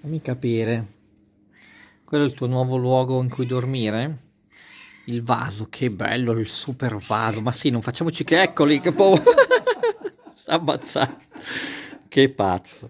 Fammi capire. Quello è il tuo nuovo luogo in cui dormire? Il vaso, che bello, il super vaso. Ma sì, non facciamoci che eccoli, che povero, ammazzato, Che pazzo.